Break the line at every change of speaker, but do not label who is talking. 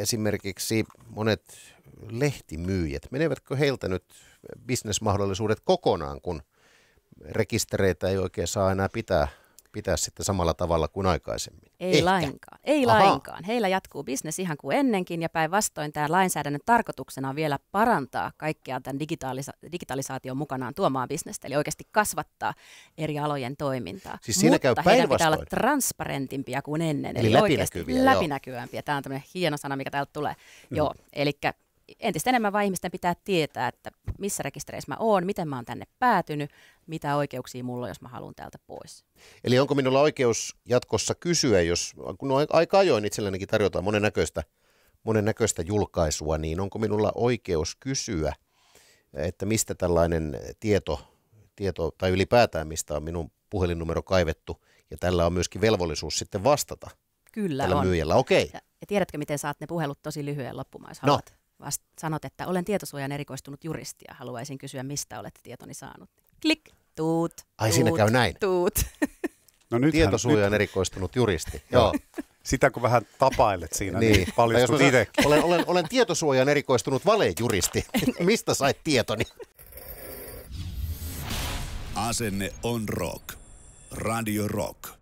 esimerkiksi monet lehtimyyjät, menevätkö heiltä nyt bisnesmahdollisuudet kokonaan, kun rekistereitä ei oikein saa enää pitää pitää sitten samalla tavalla kuin aikaisemmin? Ei Ehkä. lainkaan.
Ei Aha. lainkaan. Heillä jatkuu bisnes ihan kuin ennenkin ja päinvastoin tämä lainsäädännön tarkoituksena on vielä parantaa kaikkea tämän digitalisa- digitalisaation mukanaan tuomaan bisnestä, eli oikeasti kasvattaa eri alojen toimintaa. Siis siinä Mutta käy heidän pitää olla transparentimpia kuin ennen, eli, eli läpinäkyviä, läpinäkyvämpiä. Tämä on tämmöinen hieno sana, mikä täältä tulee. Mm. Joo, eli entistä enemmän vain ihmisten pitää tietää, että missä rekistereissä mä oon, miten mä oon tänne päätynyt, mitä oikeuksia mulla on, jos mä haluan täältä pois.
Eli onko minulla oikeus jatkossa kysyä, jos kun aika ajoin itsellänikin tarjotaan monennäköistä, monennäköistä julkaisua, niin onko minulla oikeus kysyä, että mistä tällainen tieto, tieto tai ylipäätään mistä on minun puhelinnumero kaivettu, ja tällä on myöskin velvollisuus sitten vastata
Kyllä tällä on. myyjällä. Okei. Okay. Ja, ja tiedätkö, miten saat ne puhelut tosi lyhyen loppumaan, jos no. haluat? vast, sanot, että olen tietosuojan erikoistunut juristi ja haluaisin kysyä, mistä olet tietoni saanut. Klik, tuut, Ai siinä käy näin. Tuut.
No nyt Tietosuojan nyt... erikoistunut juristi. Joo. Sitä kun vähän tapailet siinä, niin, niin paljastut itse. Olen, olen, olen tietosuojan erikoistunut valejuristi. Mistä sait tietoni?
Asenne on rock. Radio Rock.